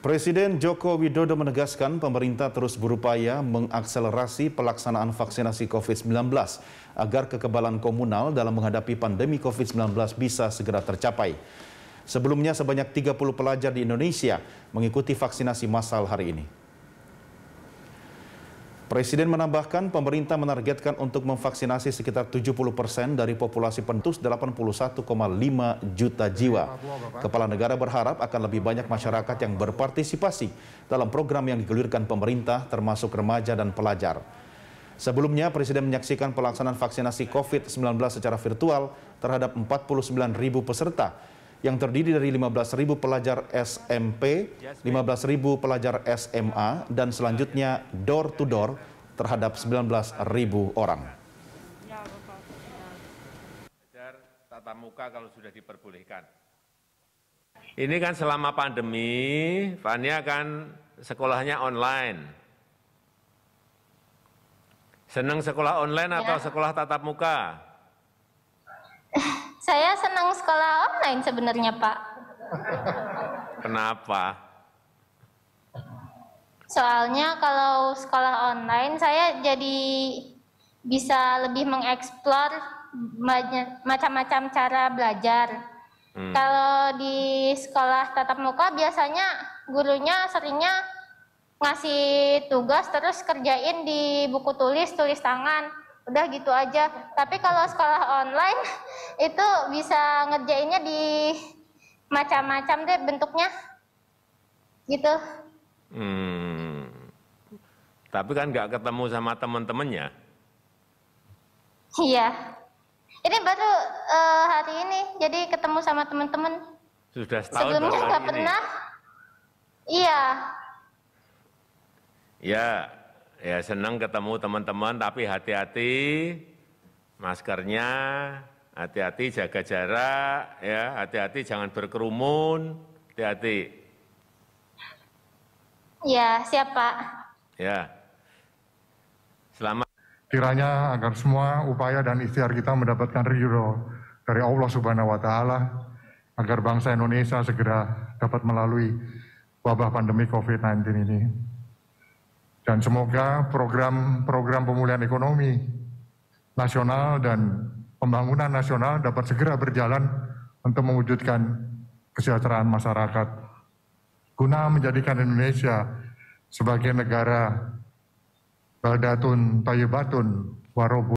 Presiden Joko Widodo menegaskan pemerintah terus berupaya mengakselerasi pelaksanaan vaksinasi COVID-19 agar kekebalan komunal dalam menghadapi pandemi COVID-19 bisa segera tercapai. Sebelumnya sebanyak 30 pelajar di Indonesia mengikuti vaksinasi massal hari ini. Presiden menambahkan pemerintah menargetkan untuk memvaksinasi sekitar 70 persen dari populasi pentus 81,5 juta jiwa. Kepala negara berharap akan lebih banyak masyarakat yang berpartisipasi dalam program yang digulirkan pemerintah termasuk remaja dan pelajar. Sebelumnya, Presiden menyaksikan pelaksanaan vaksinasi COVID-19 secara virtual terhadap 49 ribu peserta yang terdiri dari 15.000 pelajar SMP, 15.000 pelajar SMA, dan selanjutnya door to door terhadap 19.000 orang. tatap muka kalau sudah diperbolehkan. Ini kan selama pandemi, Fania kan sekolahnya online. Senang sekolah online atau ya. sekolah tatap muka? Saya senang sekolah online sebenarnya, Pak. Kenapa? Soalnya kalau sekolah online saya jadi bisa lebih mengeksplor macam-macam cara belajar. Hmm. Kalau di sekolah tatap muka biasanya gurunya seringnya ngasih tugas terus kerjain di buku tulis, tulis tangan udah gitu aja tapi kalau sekolah online itu bisa ngerjainnya di macam-macam deh bentuknya gitu hmm. tapi kan nggak ketemu sama temen-temennya iya ini baru uh, hari ini jadi ketemu sama temen-temen sudah setahun sebelumnya nggak pernah iya ya Ya senang ketemu teman-teman, tapi hati-hati maskernya, hati-hati jaga jarak, ya hati-hati jangan berkerumun, hati-hati. Ya, siap Pak. Ya. Selamat. Kiranya agar semua upaya dan ikhtiar kita mendapatkan ridho dari Allah Subhanahu wa taala agar bangsa Indonesia segera dapat melalui wabah pandemi COVID-19 ini. Dan semoga program-program pemulihan ekonomi nasional dan pembangunan nasional dapat segera berjalan untuk mewujudkan kesejahteraan masyarakat. Guna menjadikan Indonesia sebagai negara baldatun tayyibatun warobu.